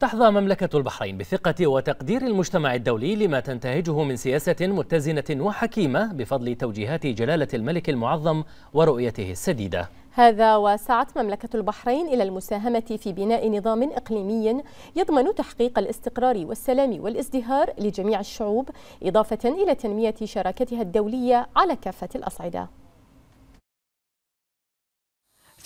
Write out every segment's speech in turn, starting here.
تحظى مملكة البحرين بثقة وتقدير المجتمع الدولي لما تنتهجه من سياسة متزنة وحكيمة بفضل توجيهات جلالة الملك المعظم ورؤيته السديدة هذا وسعت مملكة البحرين إلى المساهمة في بناء نظام إقليمي يضمن تحقيق الاستقرار والسلام والازدهار لجميع الشعوب إضافة إلى تنمية شراكتها الدولية على كافة الأصعدة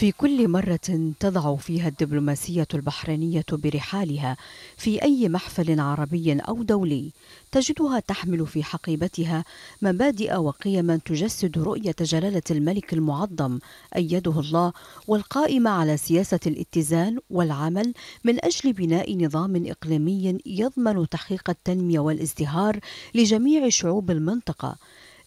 في كل مرة تضع فيها الدبلوماسية البحرينية برحالها في أي محفل عربي أو دولي تجدها تحمل في حقيبتها مبادئ وقيما تجسد رؤية جلالة الملك المعظم أيده الله والقائمة على سياسة الاتزان والعمل من أجل بناء نظام إقليمي يضمن تحقيق التنمية والازدهار لجميع شعوب المنطقة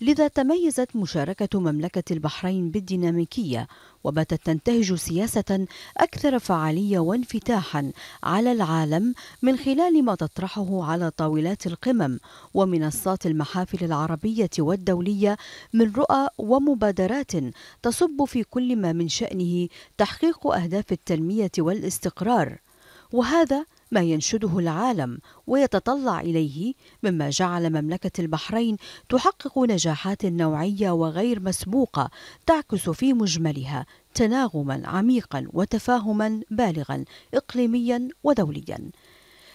لذا تميزت مشاركة مملكة البحرين بالديناميكية وباتت تنتهج سياسة أكثر فعالية وانفتاحا على العالم من خلال ما تطرحه على طاولات القمم ومنصات المحافل العربية والدولية من رؤى ومبادرات تصب في كل ما من شأنه تحقيق أهداف التنمية والاستقرار وهذا ما ينشده العالم ويتطلع إليه مما جعل مملكة البحرين تحقق نجاحات نوعية وغير مسبوقة تعكس في مجملها تناغما عميقا وتفاهما بالغا إقليميا ودوليا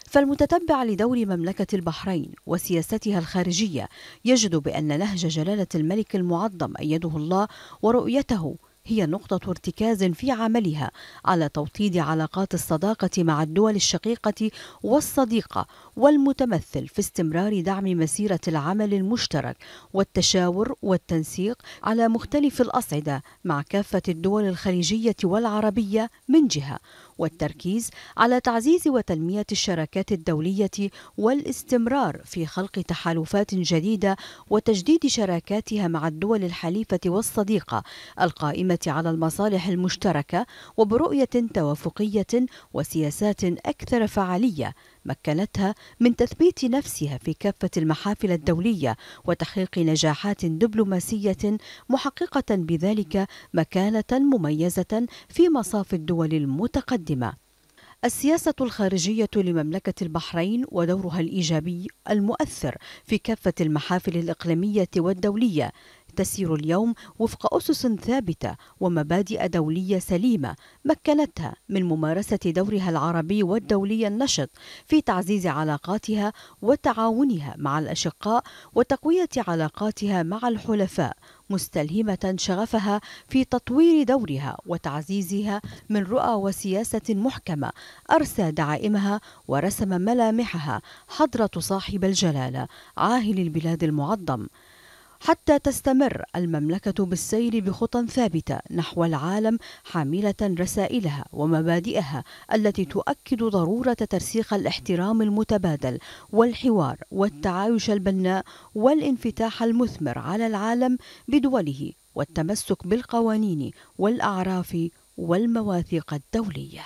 فالمتتبع لدور مملكة البحرين وسياستها الخارجية يجد بأن نهج جلالة الملك المعظم أيده الله ورؤيته هي نقطة ارتكاز في عملها على توطيد علاقات الصداقة مع الدول الشقيقة والصديقة والمتمثل في استمرار دعم مسيرة العمل المشترك والتشاور والتنسيق على مختلف الأصعدة مع كافة الدول الخليجية والعربية من جهة والتركيز على تعزيز وتنمية الشراكات الدولية والاستمرار في خلق تحالفات جديدة وتجديد شراكاتها مع الدول الحليفة والصديقة القائمة على المصالح المشتركه وبرؤيه توافقيه وسياسات اكثر فعاليه مكنتها من تثبيت نفسها في كافه المحافل الدوليه وتحقيق نجاحات دبلوماسيه محققه بذلك مكانه مميزه في مصاف الدول المتقدمه السياسة الخارجية لمملكة البحرين ودورها الإيجابي المؤثر في كافة المحافل الإقليمية والدولية تسير اليوم وفق أسس ثابتة ومبادئ دولية سليمة مكنتها من ممارسة دورها العربي والدولي النشط في تعزيز علاقاتها وتعاونها مع الأشقاء وتقوية علاقاتها مع الحلفاء مستلهمة شغفها في تطوير دورها وتعزيزها من رؤى وسياسة محكمة أرسى دعائمها ورسم ملامحها حضرة صاحب الجلالة عاهل البلاد المعظم حتى تستمر المملكة بالسير بخطى ثابتة نحو العالم حاملة رسائلها ومبادئها التي تؤكد ضرورة ترسيخ الاحترام المتبادل والحوار والتعايش البناء والانفتاح المثمر على العالم بدوله والتمسك بالقوانين والأعراف والمواثيق الدولية